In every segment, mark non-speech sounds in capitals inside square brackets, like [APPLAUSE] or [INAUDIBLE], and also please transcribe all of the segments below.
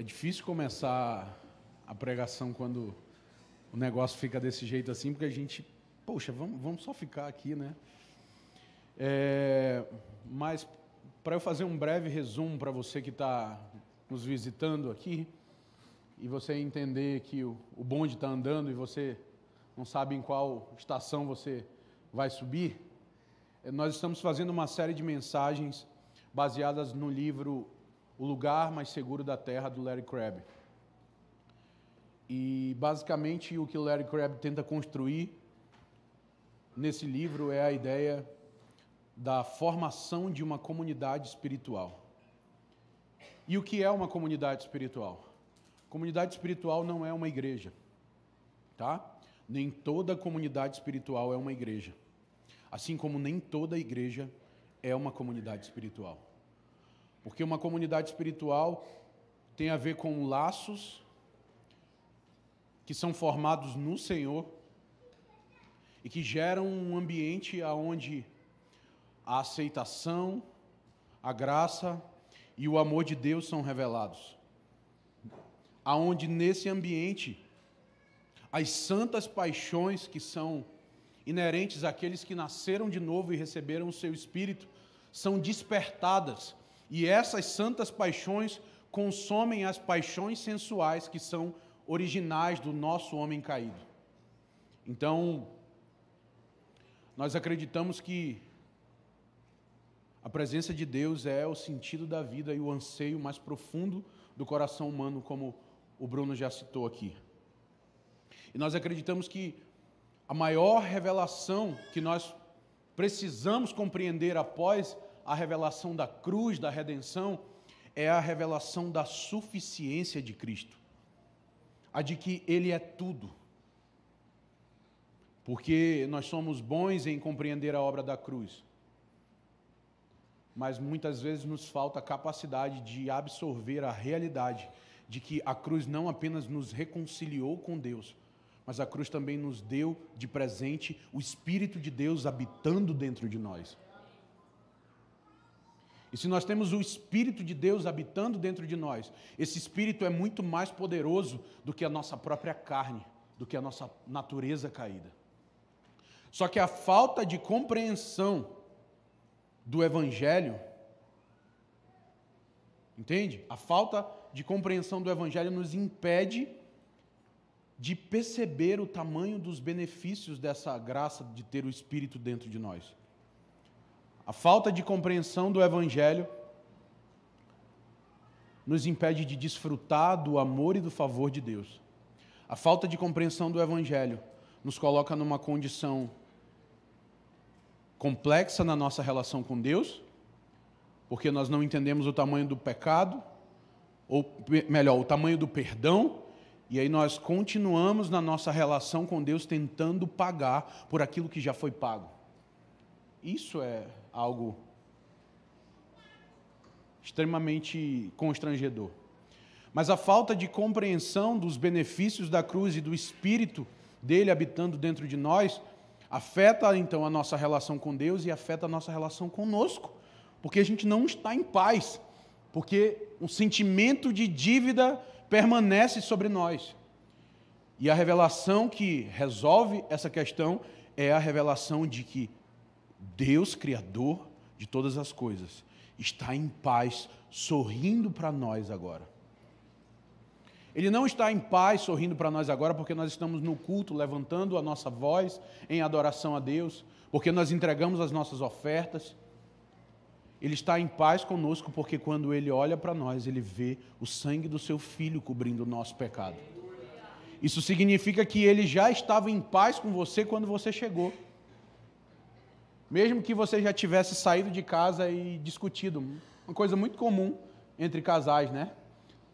É difícil começar a pregação quando o negócio fica desse jeito assim, porque a gente, poxa, vamos, vamos só ficar aqui, né? É, mas para eu fazer um breve resumo para você que está nos visitando aqui e você entender que o, o bonde está andando e você não sabe em qual estação você vai subir, é, nós estamos fazendo uma série de mensagens baseadas no livro o Lugar Mais Seguro da Terra, do Larry Crabb. E, basicamente, o que o Larry Crabb tenta construir nesse livro é a ideia da formação de uma comunidade espiritual. E o que é uma comunidade espiritual? Comunidade espiritual não é uma igreja, tá? Nem toda comunidade espiritual é uma igreja. Assim como nem toda igreja é uma comunidade espiritual. Porque uma comunidade espiritual tem a ver com laços que são formados no Senhor e que geram um ambiente onde a aceitação, a graça e o amor de Deus são revelados. Aonde nesse ambiente as santas paixões que são inerentes àqueles que nasceram de novo e receberam o seu espírito são despertadas e essas santas paixões consomem as paixões sensuais que são originais do nosso homem caído. Então, nós acreditamos que a presença de Deus é o sentido da vida e o anseio mais profundo do coração humano, como o Bruno já citou aqui. E nós acreditamos que a maior revelação que nós precisamos compreender após a revelação da cruz, da redenção, é a revelação da suficiência de Cristo, a de que Ele é tudo. Porque nós somos bons em compreender a obra da cruz, mas muitas vezes nos falta a capacidade de absorver a realidade de que a cruz não apenas nos reconciliou com Deus, mas a cruz também nos deu de presente o Espírito de Deus habitando dentro de nós. E se nós temos o Espírito de Deus habitando dentro de nós, esse Espírito é muito mais poderoso do que a nossa própria carne, do que a nossa natureza caída. Só que a falta de compreensão do Evangelho, entende? A falta de compreensão do Evangelho nos impede de perceber o tamanho dos benefícios dessa graça de ter o Espírito dentro de nós. A falta de compreensão do Evangelho nos impede de desfrutar do amor e do favor de Deus. A falta de compreensão do Evangelho nos coloca numa condição complexa na nossa relação com Deus, porque nós não entendemos o tamanho do pecado, ou melhor, o tamanho do perdão, e aí nós continuamos na nossa relação com Deus tentando pagar por aquilo que já foi pago. Isso é algo extremamente constrangedor. Mas a falta de compreensão dos benefícios da cruz e do Espírito dele habitando dentro de nós afeta então a nossa relação com Deus e afeta a nossa relação conosco, porque a gente não está em paz, porque um sentimento de dívida permanece sobre nós. E a revelação que resolve essa questão é a revelação de que Deus Criador de todas as coisas, está em paz, sorrindo para nós agora. Ele não está em paz sorrindo para nós agora, porque nós estamos no culto, levantando a nossa voz em adoração a Deus, porque nós entregamos as nossas ofertas. Ele está em paz conosco, porque quando ele olha para nós, ele vê o sangue do seu filho cobrindo o nosso pecado. Isso significa que ele já estava em paz com você quando você chegou. Mesmo que você já tivesse saído de casa e discutido, uma coisa muito comum entre casais, né?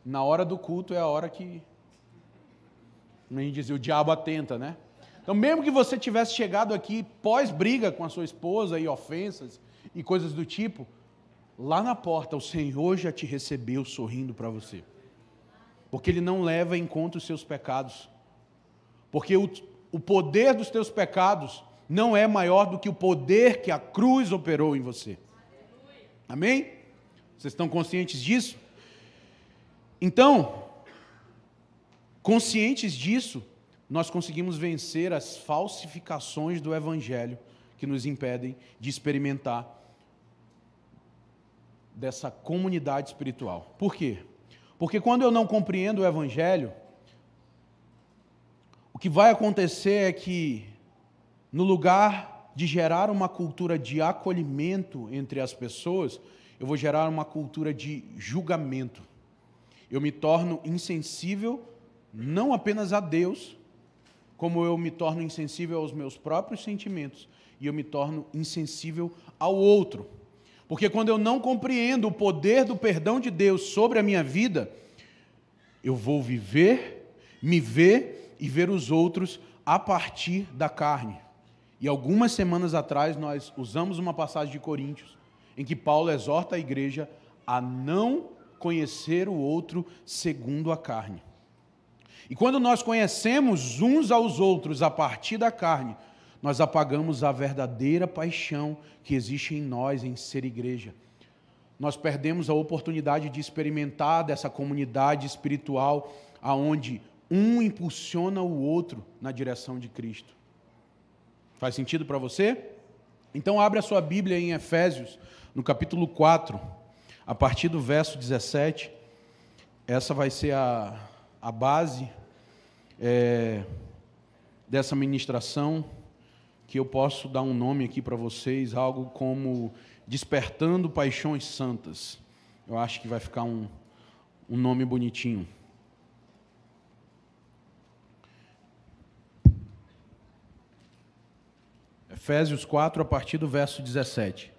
Na hora do culto é a hora que a gente dizia, o diabo atenta, né? Então, mesmo que você tivesse chegado aqui pós-briga com a sua esposa e ofensas e coisas do tipo, lá na porta o Senhor já te recebeu sorrindo para você. Porque Ele não leva em conta os seus pecados. Porque o, o poder dos teus pecados não é maior do que o poder que a cruz operou em você. Amém? Vocês estão conscientes disso? Então, conscientes disso, nós conseguimos vencer as falsificações do Evangelho que nos impedem de experimentar dessa comunidade espiritual. Por quê? Porque quando eu não compreendo o Evangelho, o que vai acontecer é que no lugar de gerar uma cultura de acolhimento entre as pessoas, eu vou gerar uma cultura de julgamento. Eu me torno insensível não apenas a Deus, como eu me torno insensível aos meus próprios sentimentos e eu me torno insensível ao outro. Porque quando eu não compreendo o poder do perdão de Deus sobre a minha vida, eu vou viver, me ver e ver os outros a partir da carne. E algumas semanas atrás nós usamos uma passagem de Coríntios em que Paulo exorta a igreja a não conhecer o outro segundo a carne. E quando nós conhecemos uns aos outros a partir da carne, nós apagamos a verdadeira paixão que existe em nós em ser igreja. Nós perdemos a oportunidade de experimentar dessa comunidade espiritual aonde um impulsiona o outro na direção de Cristo. Faz sentido para você? Então abre a sua Bíblia em Efésios, no capítulo 4, a partir do verso 17. Essa vai ser a, a base é, dessa ministração, que eu posso dar um nome aqui para vocês, algo como Despertando Paixões Santas. Eu acho que vai ficar um, um nome bonitinho. Efésios 4, a partir do verso 17.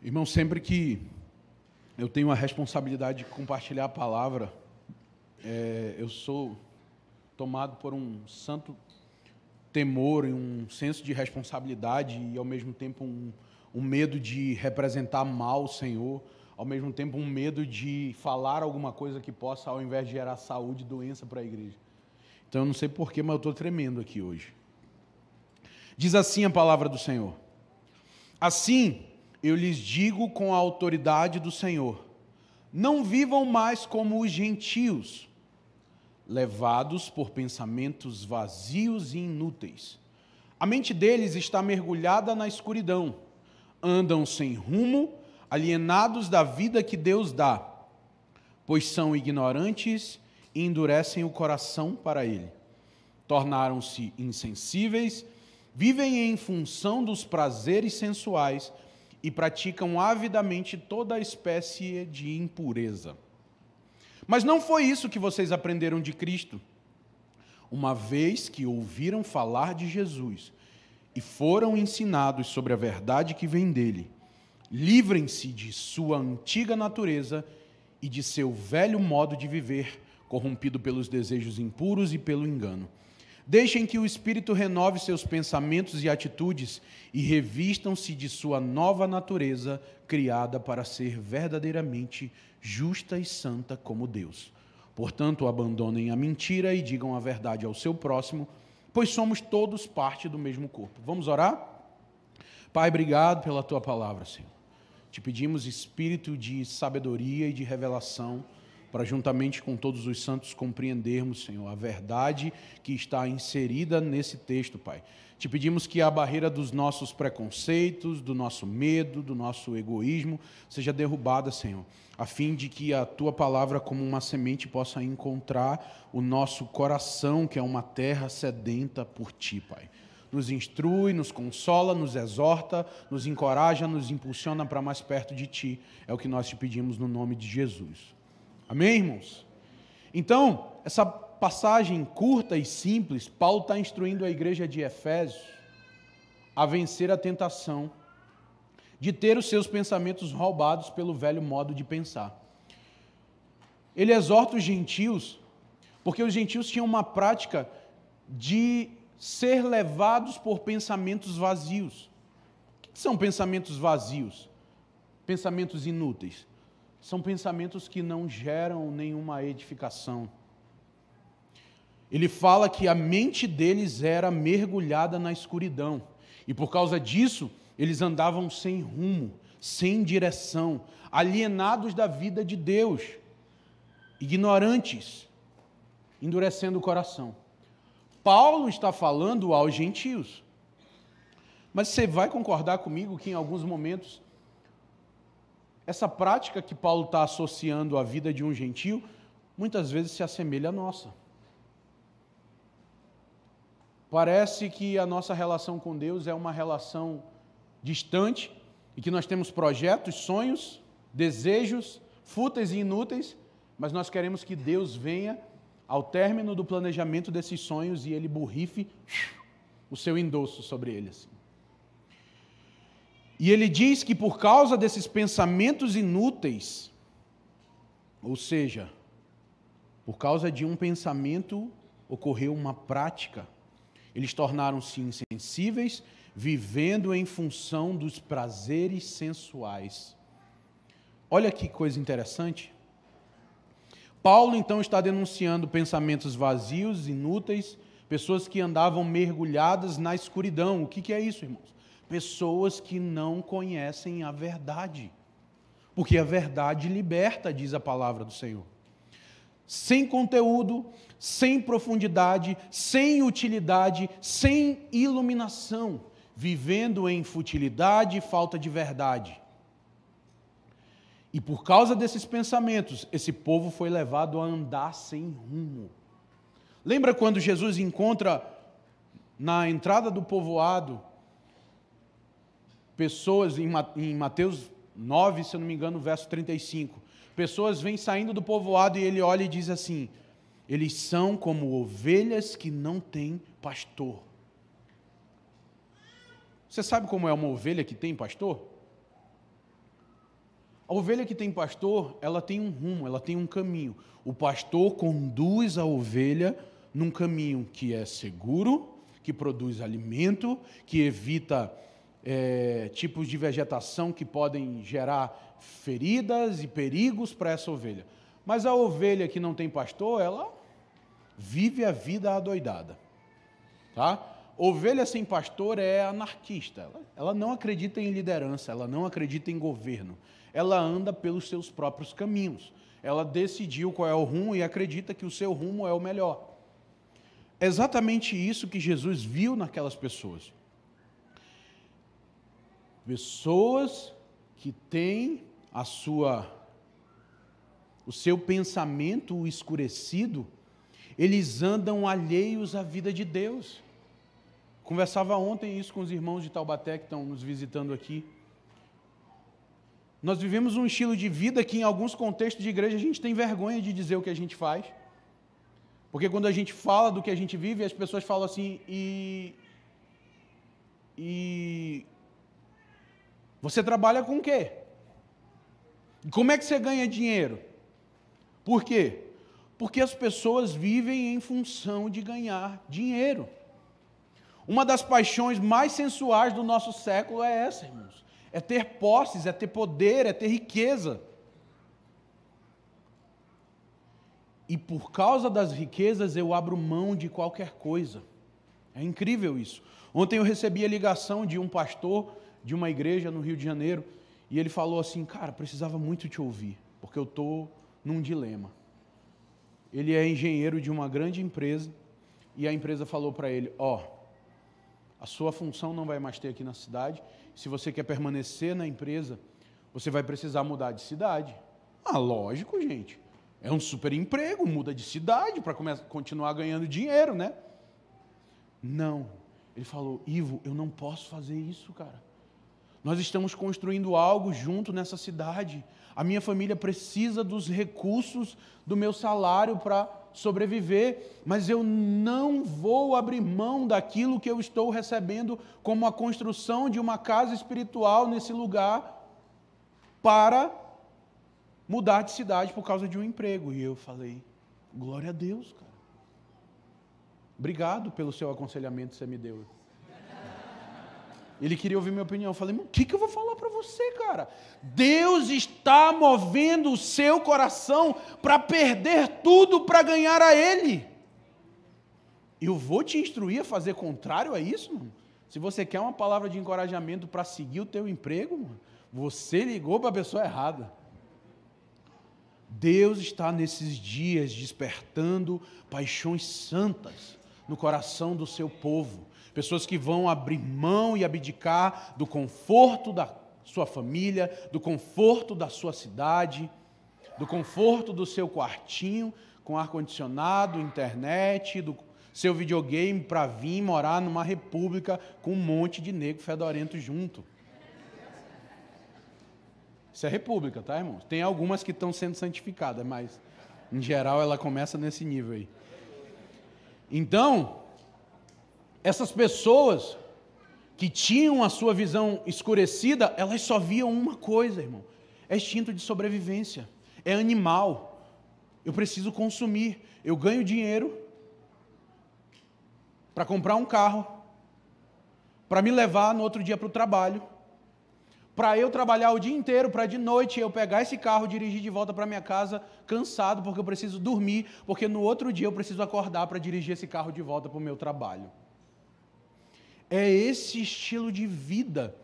Irmão, sempre que eu tenho a responsabilidade de compartilhar a palavra, é, eu sou tomado por um santo temor e um senso de responsabilidade e, ao mesmo tempo, um, um medo de representar mal o Senhor ao mesmo tempo um medo de falar alguma coisa que possa, ao invés de gerar saúde, doença para a igreja. Então eu não sei porquê, mas eu estou tremendo aqui hoje. Diz assim a palavra do Senhor: Assim eu lhes digo com a autoridade do Senhor: não vivam mais como os gentios, levados por pensamentos vazios e inúteis. A mente deles está mergulhada na escuridão, andam sem rumo alienados da vida que Deus dá, pois são ignorantes e endurecem o coração para Ele. Tornaram-se insensíveis, vivem em função dos prazeres sensuais e praticam avidamente toda espécie de impureza. Mas não foi isso que vocês aprenderam de Cristo. Uma vez que ouviram falar de Jesus e foram ensinados sobre a verdade que vem dele, Livrem-se de sua antiga natureza e de seu velho modo de viver, corrompido pelos desejos impuros e pelo engano. Deixem que o Espírito renove seus pensamentos e atitudes e revistam-se de sua nova natureza, criada para ser verdadeiramente justa e santa como Deus. Portanto, abandonem a mentira e digam a verdade ao seu próximo, pois somos todos parte do mesmo corpo. Vamos orar? Pai, obrigado pela tua palavra, Senhor. Te pedimos espírito de sabedoria e de revelação para juntamente com todos os santos compreendermos, Senhor, a verdade que está inserida nesse texto, Pai. Te pedimos que a barreira dos nossos preconceitos, do nosso medo, do nosso egoísmo seja derrubada, Senhor, a fim de que a tua palavra, como uma semente, possa encontrar o nosso coração, que é uma terra sedenta por ti, Pai nos instrui, nos consola, nos exorta, nos encoraja, nos impulsiona para mais perto de Ti. É o que nós te pedimos no nome de Jesus. Amém, irmãos? Então, essa passagem curta e simples, Paulo está instruindo a igreja de Efésios a vencer a tentação de ter os seus pensamentos roubados pelo velho modo de pensar. Ele exorta os gentios, porque os gentios tinham uma prática de ser levados por pensamentos vazios. O que são pensamentos vazios? Pensamentos inúteis. São pensamentos que não geram nenhuma edificação. Ele fala que a mente deles era mergulhada na escuridão, e por causa disso, eles andavam sem rumo, sem direção, alienados da vida de Deus, ignorantes, endurecendo o coração. Paulo está falando aos gentios. Mas você vai concordar comigo que em alguns momentos essa prática que Paulo está associando à vida de um gentio muitas vezes se assemelha à nossa. Parece que a nossa relação com Deus é uma relação distante e que nós temos projetos, sonhos, desejos fúteis e inúteis, mas nós queremos que Deus venha ao término do planejamento desses sonhos e ele borrife o seu endosso sobre ele. Assim. E ele diz que por causa desses pensamentos inúteis, ou seja, por causa de um pensamento ocorreu uma prática. Eles tornaram-se insensíveis, vivendo em função dos prazeres sensuais. Olha que coisa interessante. Paulo então está denunciando pensamentos vazios, inúteis, pessoas que andavam mergulhadas na escuridão. O que, é isso, irmãos? Pessoas que não conhecem a verdade. Porque a verdade liberta, diz a palavra do Senhor. Sem conteúdo, sem profundidade, sem utilidade, sem iluminação, vivendo em futilidade e falta de verdade. E por causa desses pensamentos, esse povo foi levado a andar sem rumo. Lembra quando Jesus encontra na entrada do povoado pessoas, em Mateus 9, se eu não me engano, verso 35, pessoas vêm saindo do povoado e ele olha e diz assim: eles são como ovelhas que não têm pastor. Você sabe como é uma ovelha que tem pastor? A ovelha que tem pastor, ela tem um rumo, ela tem um caminho. O pastor conduz a ovelha num caminho que é seguro, que produz alimento, que evita é, tipos de vegetação que podem gerar feridas e perigos para essa ovelha. Mas a ovelha que não tem pastor, ela vive a vida adoidada. Tá? Ovelha sem pastor é anarquista. Ela não acredita em liderança, ela não acredita em governo. Ela anda pelos seus próprios caminhos. Ela decidiu qual é o rumo e acredita que o seu rumo é o melhor. É exatamente isso que Jesus viu naquelas pessoas. Pessoas que têm a sua o seu pensamento escurecido, eles andam alheios à vida de Deus. Conversava ontem isso com os irmãos de Taubaté que estão nos visitando aqui. Nós vivemos um estilo de vida que, em alguns contextos de igreja, a gente tem vergonha de dizer o que a gente faz. Porque quando a gente fala do que a gente vive, as pessoas falam assim, e. E. Você trabalha com o quê? Como é que você ganha dinheiro? Por quê? Porque as pessoas vivem em função de ganhar dinheiro. Uma das paixões mais sensuais do nosso século é essa, irmãos. É ter posses, é ter poder, é ter riqueza. E por causa das riquezas eu abro mão de qualquer coisa. É incrível isso. Ontem eu recebi a ligação de um pastor de uma igreja no Rio de Janeiro e ele falou assim: Cara, precisava muito te ouvir, porque eu estou num dilema. Ele é engenheiro de uma grande empresa e a empresa falou para ele: Ó. Oh, a sua função não vai mais ter aqui na cidade. Se você quer permanecer na empresa, você vai precisar mudar de cidade. Ah, lógico, gente. É um super emprego, muda de cidade para continuar ganhando dinheiro, né? Não. Ele falou: Ivo, eu não posso fazer isso, cara. Nós estamos construindo algo junto nessa cidade. A minha família precisa dos recursos do meu salário para sobreviver, mas eu não vou abrir mão daquilo que eu estou recebendo como a construção de uma casa espiritual nesse lugar para mudar de cidade por causa de um emprego. E eu falei: glória a Deus, cara. Obrigado pelo seu aconselhamento que você me deu. Ele queria ouvir minha opinião. Eu falei, mas o que, que eu vou falar para você, cara? Deus está movendo o seu coração para perder tudo para ganhar a Ele. Eu vou te instruir a fazer contrário a isso, mano? Se você quer uma palavra de encorajamento para seguir o teu emprego, mano, você ligou para a pessoa errada. Deus está nesses dias despertando paixões santas no coração do seu povo pessoas que vão abrir mão e abdicar do conforto da sua família, do conforto da sua cidade, do conforto do seu quartinho com ar-condicionado, internet, do seu videogame para vir morar numa república com um monte de negro fedorento junto. Isso é república, tá, irmão? Tem algumas que estão sendo santificadas, mas em geral ela começa nesse nível aí. Então, essas pessoas que tinham a sua visão escurecida, elas só viam uma coisa, irmão: é instinto de sobrevivência, é animal. Eu preciso consumir, eu ganho dinheiro para comprar um carro, para me levar no outro dia para o trabalho, para eu trabalhar o dia inteiro, para de noite eu pegar esse carro, dirigir de volta para minha casa cansado, porque eu preciso dormir, porque no outro dia eu preciso acordar para dirigir esse carro de volta para o meu trabalho. É esse estilo de vida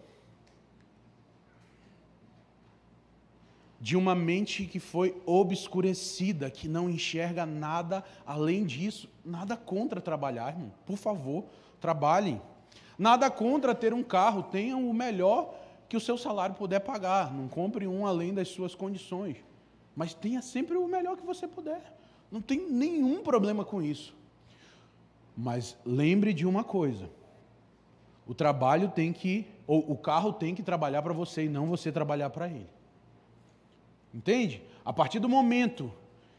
de uma mente que foi obscurecida, que não enxerga nada além disso. Nada contra trabalhar, irmão. Por favor, trabalhem. Nada contra ter um carro, tenham o melhor que o seu salário puder pagar. Não compre um além das suas condições. Mas tenha sempre o melhor que você puder. Não tem nenhum problema com isso. Mas lembre de uma coisa: o trabalho tem que, ou o carro tem que trabalhar para você e não você trabalhar para ele. Entende? A partir do momento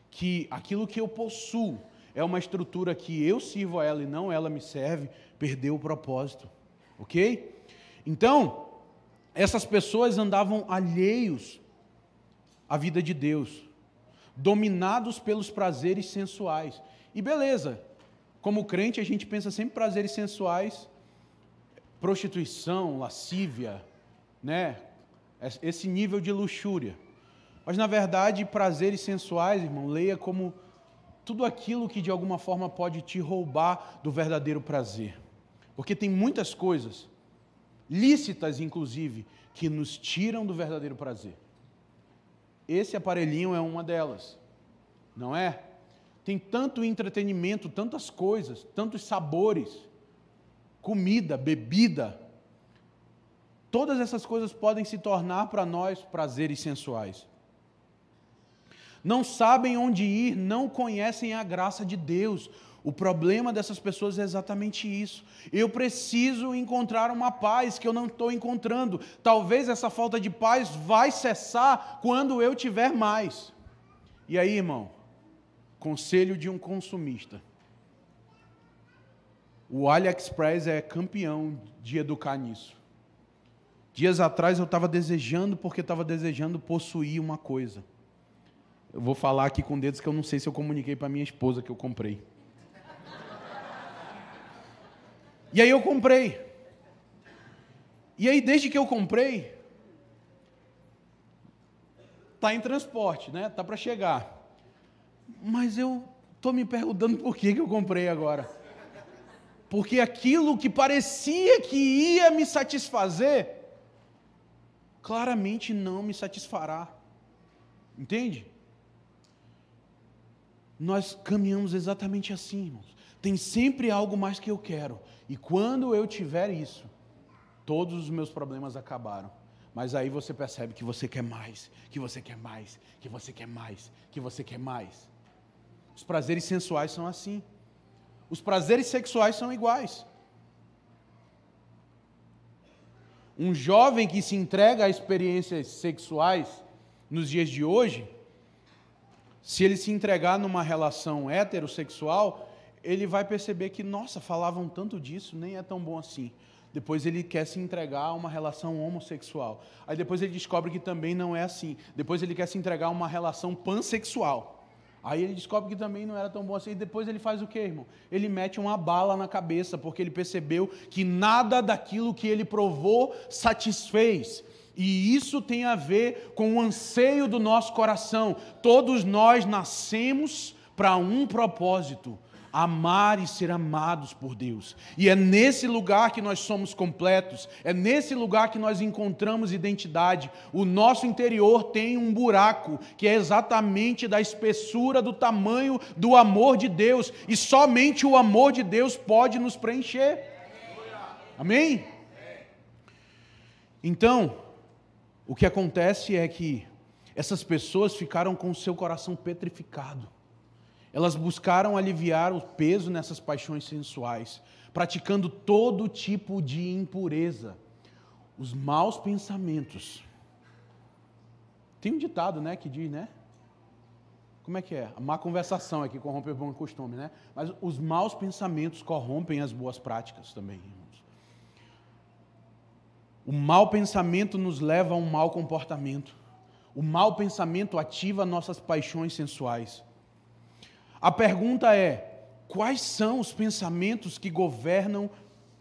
que aquilo que eu possuo é uma estrutura que eu sirvo a ela e não ela me serve, perdeu o propósito. Ok? Então, essas pessoas andavam alheios à vida de Deus, dominados pelos prazeres sensuais. E beleza, como crente a gente pensa sempre prazeres sensuais prostituição, lascívia, né? Esse nível de luxúria. Mas na verdade, prazeres sensuais, irmão, leia como tudo aquilo que de alguma forma pode te roubar do verdadeiro prazer. Porque tem muitas coisas, lícitas inclusive, que nos tiram do verdadeiro prazer. Esse aparelhinho é uma delas, não é? Tem tanto entretenimento, tantas coisas, tantos sabores comida, bebida, todas essas coisas podem se tornar para nós prazeres sensuais. Não sabem onde ir, não conhecem a graça de Deus. O problema dessas pessoas é exatamente isso. Eu preciso encontrar uma paz que eu não estou encontrando. Talvez essa falta de paz vai cessar quando eu tiver mais. E aí, irmão, conselho de um consumista. O AliExpress é campeão de educar nisso. Dias atrás eu estava desejando, porque estava desejando possuir uma coisa. Eu vou falar aqui com dedos que eu não sei se eu comuniquei para minha esposa que eu comprei. E aí eu comprei. E aí desde que eu comprei, tá em transporte, né? Tá para chegar. Mas eu tô me perguntando por que, que eu comprei agora porque aquilo que parecia que ia me satisfazer, claramente não me satisfará. Entende? Nós caminhamos exatamente assim, irmãos. Tem sempre algo mais que eu quero. E quando eu tiver isso, todos os meus problemas acabaram. Mas aí você percebe que você quer mais, que você quer mais, que você quer mais, que você quer mais. Os prazeres sensuais são assim. Os prazeres sexuais são iguais. Um jovem que se entrega a experiências sexuais nos dias de hoje, se ele se entregar numa relação heterossexual, ele vai perceber que, nossa, falavam tanto disso, nem é tão bom assim. Depois ele quer se entregar a uma relação homossexual. Aí depois ele descobre que também não é assim. Depois ele quer se entregar a uma relação pansexual. Aí ele descobre que também não era tão bom assim. E depois ele faz o quê, irmão? Ele mete uma bala na cabeça, porque ele percebeu que nada daquilo que ele provou satisfez. E isso tem a ver com o anseio do nosso coração. Todos nós nascemos para um propósito amar e ser amados por Deus. E é nesse lugar que nós somos completos, é nesse lugar que nós encontramos identidade. O nosso interior tem um buraco que é exatamente da espessura do tamanho do amor de Deus, e somente o amor de Deus pode nos preencher. Amém? Então, o que acontece é que essas pessoas ficaram com o seu coração petrificado. Elas buscaram aliviar o peso nessas paixões sensuais, praticando todo tipo de impureza, os maus pensamentos. Tem um ditado, né, que diz, né? Como é que é? A má conversação é que corrompe o bom costume, né? Mas os maus pensamentos corrompem as boas práticas também, irmãos. O mau pensamento nos leva a um mau comportamento. O mau pensamento ativa nossas paixões sensuais. A pergunta é: quais são os pensamentos que governam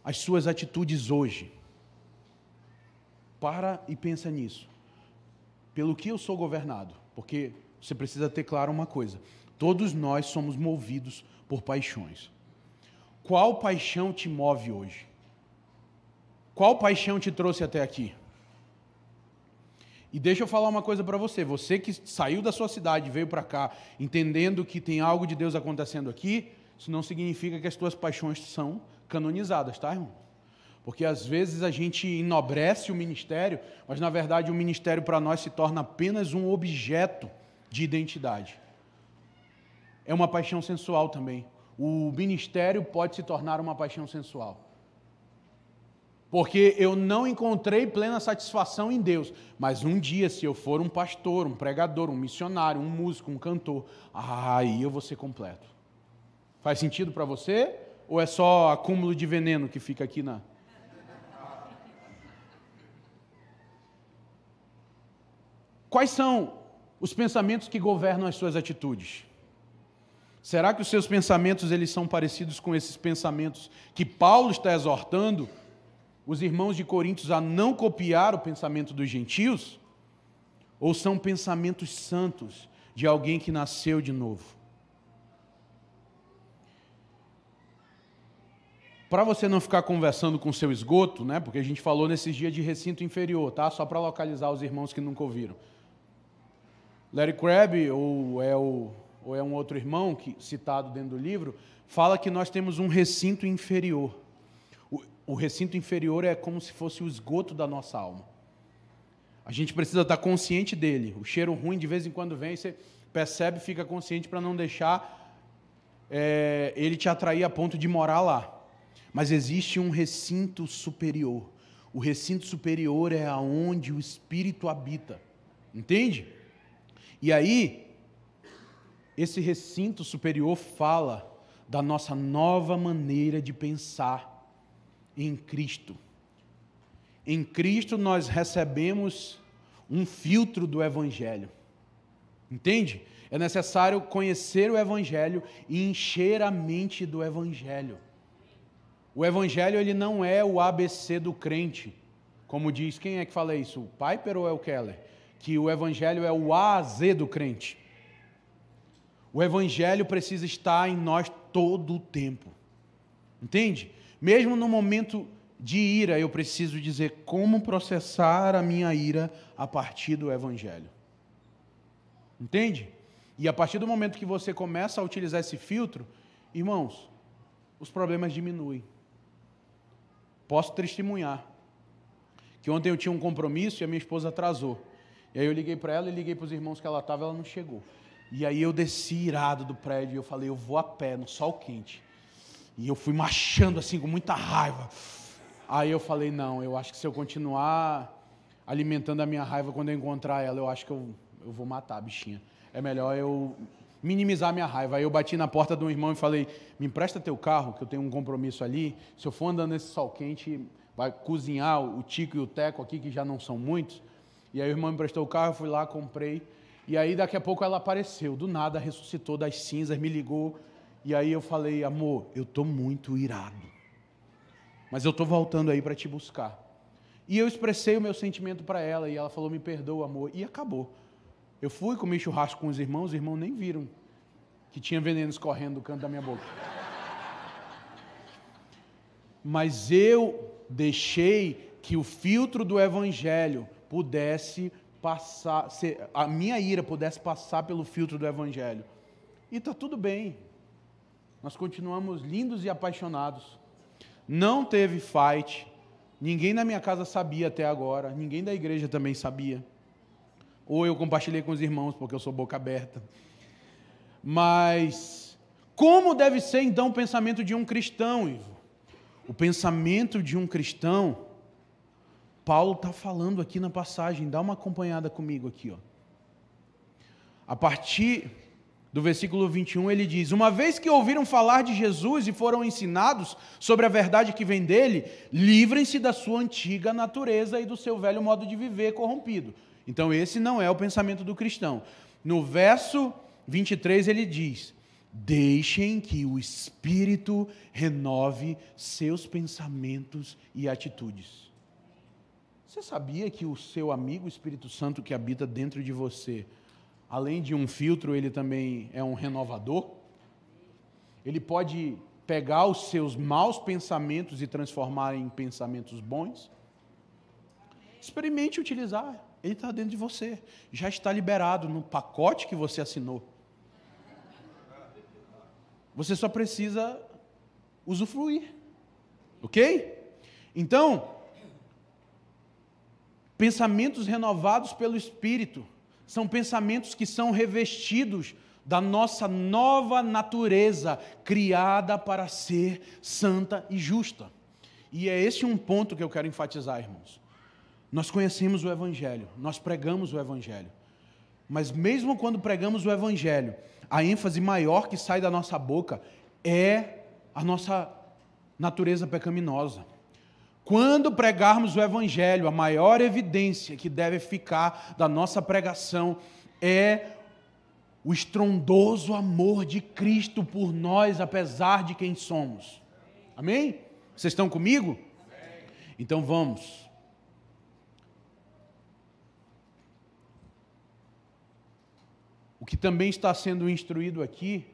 as suas atitudes hoje? Para e pensa nisso. Pelo que eu sou governado? Porque você precisa ter claro uma coisa: todos nós somos movidos por paixões. Qual paixão te move hoje? Qual paixão te trouxe até aqui? E deixa eu falar uma coisa para você, você que saiu da sua cidade, veio para cá, entendendo que tem algo de Deus acontecendo aqui, isso não significa que as tuas paixões são canonizadas, tá, irmão? Porque às vezes a gente enobrece o ministério, mas na verdade o ministério para nós se torna apenas um objeto de identidade. É uma paixão sensual também. O ministério pode se tornar uma paixão sensual porque eu não encontrei plena satisfação em Deus. Mas um dia, se eu for um pastor, um pregador, um missionário, um músico, um cantor, aí eu vou ser completo. Faz sentido para você? Ou é só acúmulo de veneno que fica aqui na. Quais são os pensamentos que governam as suas atitudes? Será que os seus pensamentos eles são parecidos com esses pensamentos que Paulo está exortando os irmãos de Coríntios a não copiar o pensamento dos gentios? Ou são pensamentos santos de alguém que nasceu de novo? Para você não ficar conversando com seu esgoto, né? Porque a gente falou nesses dias de recinto inferior, tá? Só para localizar os irmãos que nunca ouviram. Larry Crabb ou é o ou é um outro irmão que, citado dentro do livro, fala que nós temos um recinto inferior. O recinto inferior é como se fosse o esgoto da nossa alma. A gente precisa estar consciente dele. O cheiro ruim de vez em quando vem, você percebe, fica consciente para não deixar é, ele te atrair a ponto de morar lá. Mas existe um recinto superior. O recinto superior é aonde o espírito habita. Entende? E aí, esse recinto superior fala da nossa nova maneira de pensar em Cristo. Em Cristo nós recebemos um filtro do Evangelho. Entende? É necessário conhecer o Evangelho e encher a mente do Evangelho. O Evangelho ele não é o ABC do crente, como diz quem é que fala isso, o Piper ou é o Keller? Que o Evangelho é o A a Z do crente. O Evangelho precisa estar em nós todo o tempo. Entende? Mesmo no momento de ira, eu preciso dizer como processar a minha ira a partir do Evangelho. Entende? E a partir do momento que você começa a utilizar esse filtro, irmãos, os problemas diminuem. Posso testemunhar que ontem eu tinha um compromisso e a minha esposa atrasou. E aí eu liguei para ela e liguei para os irmãos que ela estava, ela não chegou. E aí eu desci irado do prédio e eu falei, eu vou a pé no sol quente. E eu fui marchando assim com muita raiva. Aí eu falei: não, eu acho que se eu continuar alimentando a minha raiva quando eu encontrar ela, eu acho que eu, eu vou matar a bichinha. É melhor eu minimizar minha raiva. Aí eu bati na porta de um irmão e falei: me empresta teu carro, que eu tenho um compromisso ali. Se eu for andando nesse sol quente, vai cozinhar o Tico e o Teco aqui, que já não são muitos. E aí o irmão me emprestou o carro, eu fui lá, comprei. E aí daqui a pouco ela apareceu, do nada ressuscitou das cinzas, me ligou. E aí eu falei, amor, eu estou muito irado. Mas eu estou voltando aí para te buscar. E eu expressei o meu sentimento para ela e ela falou, me perdoa, amor. E acabou. Eu fui comer churrasco com os irmãos, os irmãos nem viram que tinha veneno escorrendo do canto da minha boca. Mas eu deixei que o filtro do evangelho pudesse passar, a minha ira pudesse passar pelo filtro do evangelho. E está tudo bem nós continuamos lindos e apaixonados. Não teve fight. Ninguém na minha casa sabia até agora. Ninguém da igreja também sabia. Ou eu compartilhei com os irmãos, porque eu sou boca aberta. Mas como deve ser então o pensamento de um cristão, Ivo? O pensamento de um cristão, Paulo está falando aqui na passagem, dá uma acompanhada comigo aqui. Ó. A partir do versículo 21, ele diz: Uma vez que ouviram falar de Jesus e foram ensinados sobre a verdade que vem dele, livrem-se da sua antiga natureza e do seu velho modo de viver corrompido. Então, esse não é o pensamento do cristão. No verso 23, ele diz: Deixem que o Espírito renove seus pensamentos e atitudes. Você sabia que o seu amigo Espírito Santo que habita dentro de você, além de um filtro, ele também é um renovador. Ele pode pegar os seus maus pensamentos e transformar em pensamentos bons. Experimente utilizar. Ele está dentro de você. Já está liberado no pacote que você assinou. Você só precisa usufruir. Ok? Então, pensamentos renovados pelo Espírito são pensamentos que são revestidos da nossa nova natureza, criada para ser santa e justa. E é esse um ponto que eu quero enfatizar, irmãos. Nós conhecemos o Evangelho, nós pregamos o Evangelho. Mas mesmo quando pregamos o Evangelho, a ênfase maior que sai da nossa boca é a nossa natureza pecaminosa. Quando pregarmos o Evangelho, a maior evidência que deve ficar da nossa pregação é o estrondoso amor de Cristo por nós, apesar de quem somos. Amém? Vocês estão comigo? Então vamos. O que também está sendo instruído aqui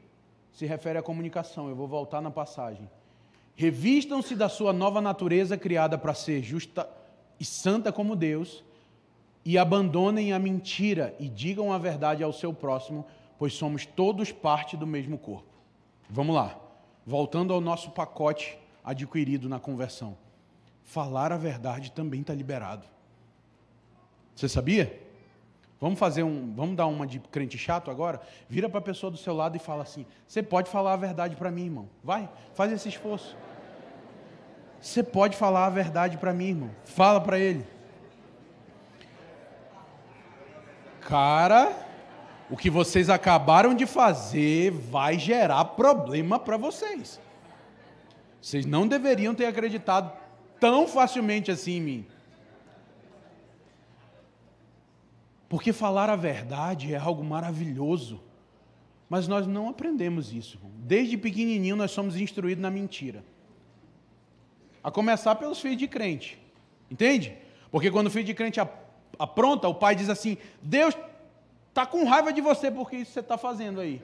se refere à comunicação. Eu vou voltar na passagem. Revistam-se da sua nova natureza criada para ser justa e santa como Deus, e abandonem a mentira e digam a verdade ao seu próximo, pois somos todos parte do mesmo corpo. Vamos lá. Voltando ao nosso pacote adquirido na conversão. Falar a verdade também está liberado. Você sabia? Vamos fazer um, vamos dar uma de crente chato agora? Vira para a pessoa do seu lado e fala assim: "Você pode falar a verdade para mim, irmão. Vai, faz esse esforço." Você pode falar a verdade para mim, irmão. Fala para ele. Cara, o que vocês acabaram de fazer vai gerar problema para vocês. Vocês não deveriam ter acreditado tão facilmente assim em mim. Porque falar a verdade é algo maravilhoso. Mas nós não aprendemos isso. Desde pequenininho nós somos instruídos na mentira. A começar pelos filhos de crente. Entende? Porque quando o filho de crente apronta, o pai diz assim: Deus está com raiva de você porque isso você está fazendo aí.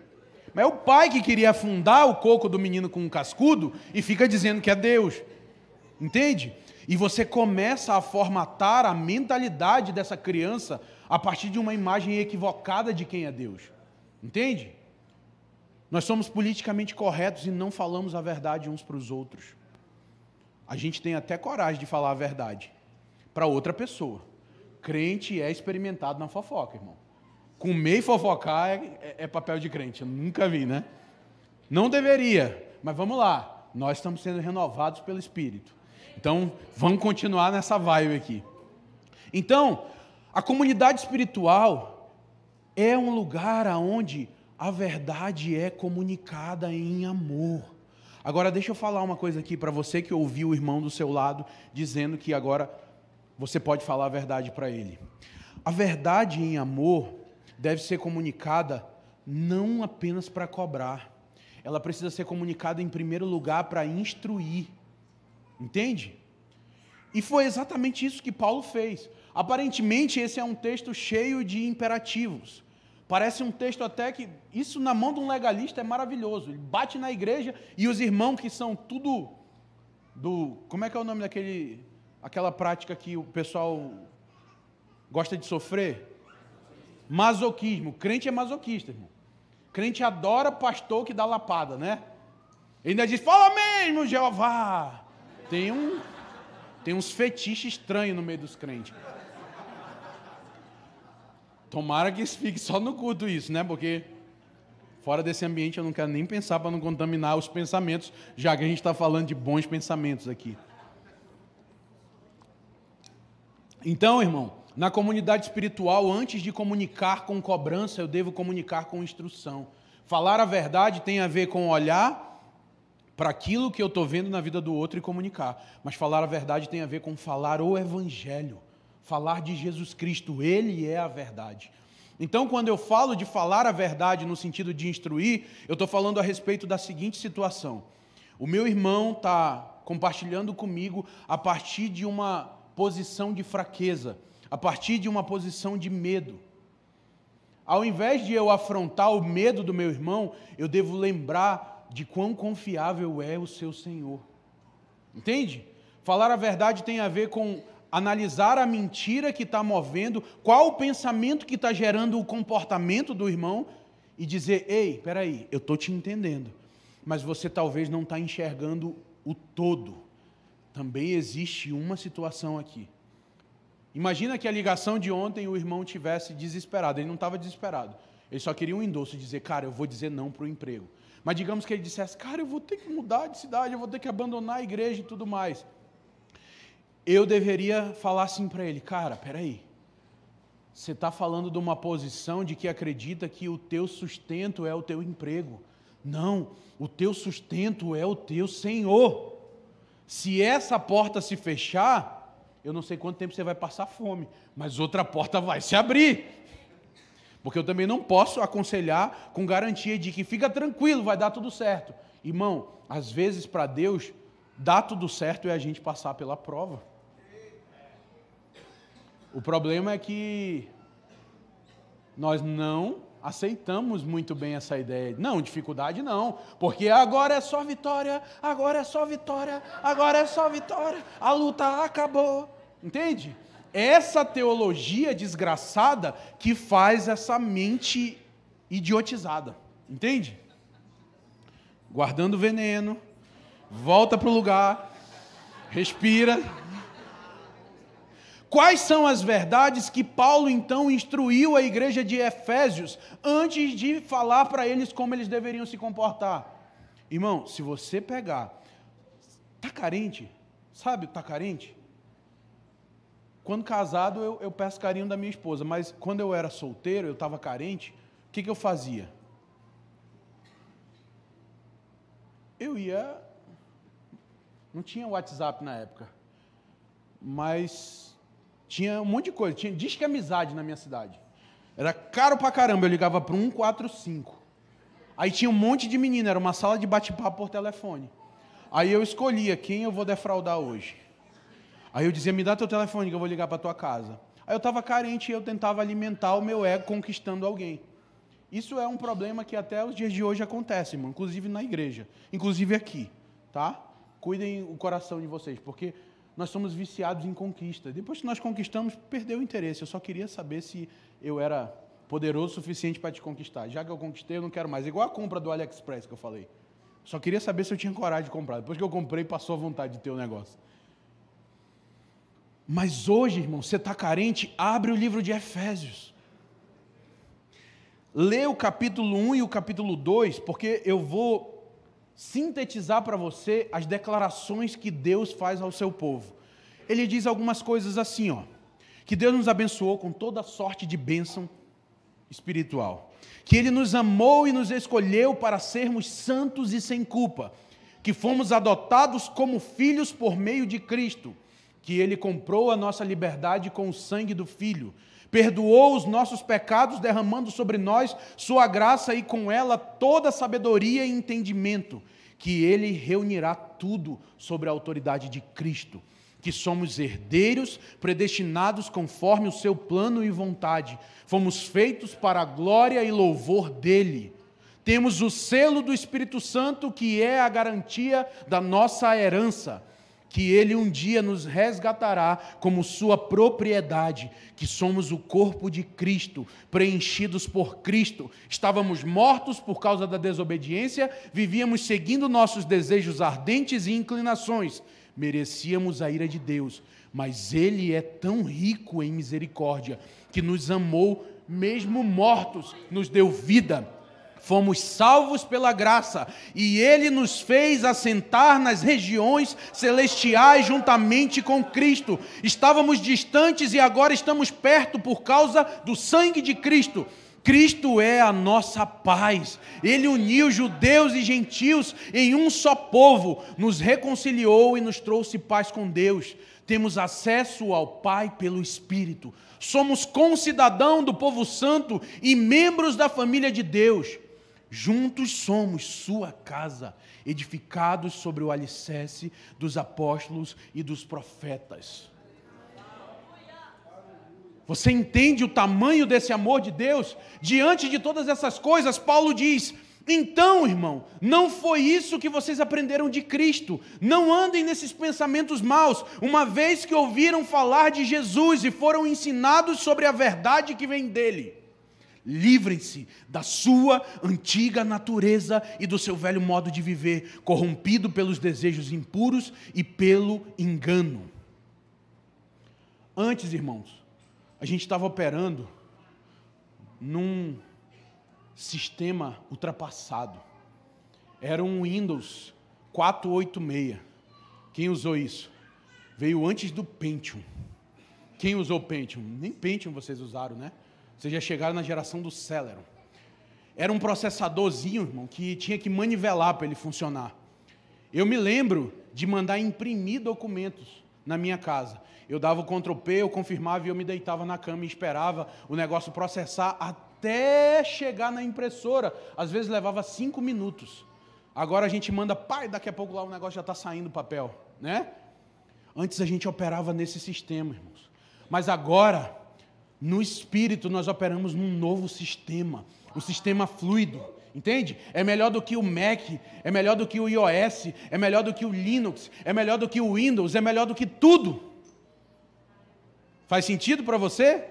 Mas é o pai que queria afundar o coco do menino com um cascudo e fica dizendo que é Deus. Entende? E você começa a formatar a mentalidade dessa criança a partir de uma imagem equivocada de quem é Deus. Entende? Nós somos politicamente corretos e não falamos a verdade uns para os outros a gente tem até coragem de falar a verdade para outra pessoa. Crente é experimentado na fofoca, irmão. Comer e fofocar é, é, é papel de crente. Eu nunca vi, né? Não deveria, mas vamos lá. Nós estamos sendo renovados pelo Espírito. Então, vamos continuar nessa vibe aqui. Então, a comunidade espiritual é um lugar onde a verdade é comunicada em amor. Agora deixa eu falar uma coisa aqui para você que ouviu o irmão do seu lado dizendo que agora você pode falar a verdade para ele. A verdade em amor deve ser comunicada não apenas para cobrar. Ela precisa ser comunicada em primeiro lugar para instruir. Entende? E foi exatamente isso que Paulo fez. Aparentemente, esse é um texto cheio de imperativos. Parece um texto até que isso na mão de um legalista é maravilhoso. Ele bate na igreja e os irmãos que são tudo do como é que é o nome daquele aquela prática que o pessoal gosta de sofrer? Masoquismo. Crente é masoquista, irmão. Crente adora pastor que dá lapada, né? Ele ainda diz: "Fala mesmo, Jeová". Tem um tem uns fetiches estranhos no meio dos crentes. Tomara que fique só no culto isso, né? Porque fora desse ambiente eu não quero nem pensar para não contaminar os pensamentos, já que a gente está falando de bons pensamentos aqui. Então, irmão, na comunidade espiritual, antes de comunicar com cobrança, eu devo comunicar com instrução. Falar a verdade tem a ver com olhar para aquilo que eu estou vendo na vida do outro e comunicar. Mas falar a verdade tem a ver com falar o evangelho falar de Jesus Cristo, Ele é a verdade. Então, quando eu falo de falar a verdade no sentido de instruir, eu estou falando a respeito da seguinte situação. O meu irmão está compartilhando comigo a partir de uma posição de fraqueza, a partir de uma posição de medo. Ao invés de eu afrontar o medo do meu irmão, eu devo lembrar de quão confiável é o seu Senhor. Entende? Falar a verdade tem a ver com analisar a mentira que está movendo, qual o pensamento que está gerando o comportamento do irmão e dizer: ei, peraí, eu estou te entendendo, mas você talvez não está enxergando o todo. Também existe uma situação aqui. Imagina que a ligação de ontem o irmão tivesse desesperado. Ele não estava desesperado. Ele só queria um endosso, dizer, cara, eu vou dizer não para o emprego. Mas digamos que ele dissesse, cara, eu vou ter que mudar de cidade, eu vou ter que abandonar a igreja e tudo mais eu deveria falar assim para ele, cara, peraí, você está falando de uma posição de que acredita que o teu sustento é o teu emprego. Não, o teu sustento é o teu Senhor. Se essa porta se fechar, eu não sei quanto tempo você vai passar fome, mas outra porta vai se abrir. Porque eu também não posso aconselhar com garantia de que fica tranquilo, vai dar tudo certo. Irmão, às vezes para Deus, dar tudo certo é a gente passar pela prova. O problema é que nós não aceitamos muito bem essa ideia. Não, dificuldade não, porque agora é só vitória, agora é só vitória, agora é só vitória, a luta acabou. Entende? É essa teologia desgraçada que faz essa mente idiotizada. Entende? Guardando veneno, volta para o lugar, respira, Quais são as verdades que Paulo então instruiu a igreja de Efésios antes de falar para eles como eles deveriam se comportar? Irmão, se você pegar, tá carente, sabe, tá carente. Quando casado eu, eu peço carinho da minha esposa, mas quando eu era solteiro, eu estava carente. O que, que eu fazia? Eu ia, não tinha WhatsApp na época, mas tinha um monte de coisa. Tinha disque amizade na minha cidade. Era caro pra caramba. Eu ligava pro 145. Aí tinha um monte de menina. Era uma sala de bate-papo por telefone. Aí eu escolhia quem eu vou defraudar hoje. Aí eu dizia, me dá teu telefone que eu vou ligar pra tua casa. Aí eu estava carente e eu tentava alimentar o meu ego conquistando alguém. Isso é um problema que até os dias de hoje acontece, mano, inclusive na igreja, inclusive aqui, tá? Cuidem o coração de vocês, porque nós somos viciados em conquista. Depois que nós conquistamos, perdeu o interesse. Eu só queria saber se eu era poderoso o suficiente para te conquistar. Já que eu conquistei, eu não quero mais. É igual a compra do AliExpress que eu falei. Só queria saber se eu tinha coragem de comprar. Depois que eu comprei, passou a vontade de ter o negócio. Mas hoje, irmão, você está carente, abre o livro de Efésios. Lê o capítulo 1 e o capítulo 2, porque eu vou sintetizar para você as declarações que Deus faz ao seu povo. Ele diz algumas coisas assim, ó, que Deus nos abençoou com toda sorte de bênção espiritual, que ele nos amou e nos escolheu para sermos santos e sem culpa, que fomos adotados como filhos por meio de Cristo, que ele comprou a nossa liberdade com o sangue do filho perdoou os nossos pecados, derramando sobre nós sua graça e com ela toda sabedoria e entendimento, que ele reunirá tudo sobre a autoridade de Cristo, que somos herdeiros, predestinados conforme o seu plano e vontade, fomos feitos para a glória e louvor dele. Temos o selo do Espírito Santo, que é a garantia da nossa herança que ele um dia nos resgatará como sua propriedade, que somos o corpo de Cristo, preenchidos por Cristo. Estávamos mortos por causa da desobediência, vivíamos seguindo nossos desejos ardentes e inclinações. Merecíamos a ira de Deus, mas ele é tão rico em misericórdia que nos amou mesmo mortos, nos deu vida fomos salvos pela graça, e Ele nos fez assentar nas regiões celestiais juntamente com Cristo. Estávamos distantes e agora estamos perto por causa do sangue de Cristo. Cristo é a nossa paz. Ele uniu judeus e gentios em um só povo, nos reconciliou e nos trouxe paz com Deus. Temos acesso ao Pai pelo Espírito. Somos concidadão do povo santo e membros da família de Deus. Juntos somos sua casa, edificados sobre o alicerce dos apóstolos e dos profetas. Você entende o tamanho desse amor de Deus? Diante de todas essas coisas, Paulo diz: então, irmão, não foi isso que vocês aprenderam de Cristo. Não andem nesses pensamentos maus, uma vez que ouviram falar de Jesus e foram ensinados sobre a verdade que vem dele. Livrem-se da sua antiga natureza e do seu velho modo de viver, corrompido pelos desejos impuros e pelo engano. Antes, irmãos, a gente estava operando num sistema ultrapassado. Era um Windows 486. Quem usou isso? Veio antes do Pentium. Quem usou Pentium? Nem Pentium vocês usaram, né? Vocês já chegaram na geração do Celeron. Era um processadorzinho, irmão, que tinha que manivelar para ele funcionar. Eu me lembro de mandar imprimir documentos na minha casa. Eu dava o Ctrl P, eu confirmava e eu me deitava na cama e esperava o negócio processar até chegar na impressora. Às vezes levava cinco minutos. Agora a gente manda, pai, daqui a pouco lá o negócio já está saindo o papel, né? Antes a gente operava nesse sistema, irmãos. Mas agora no espírito, nós operamos num novo sistema, um sistema fluido, entende? É melhor do que o Mac, é melhor do que o iOS, é melhor do que o Linux, é melhor do que o Windows, é melhor do que tudo. Faz sentido para você?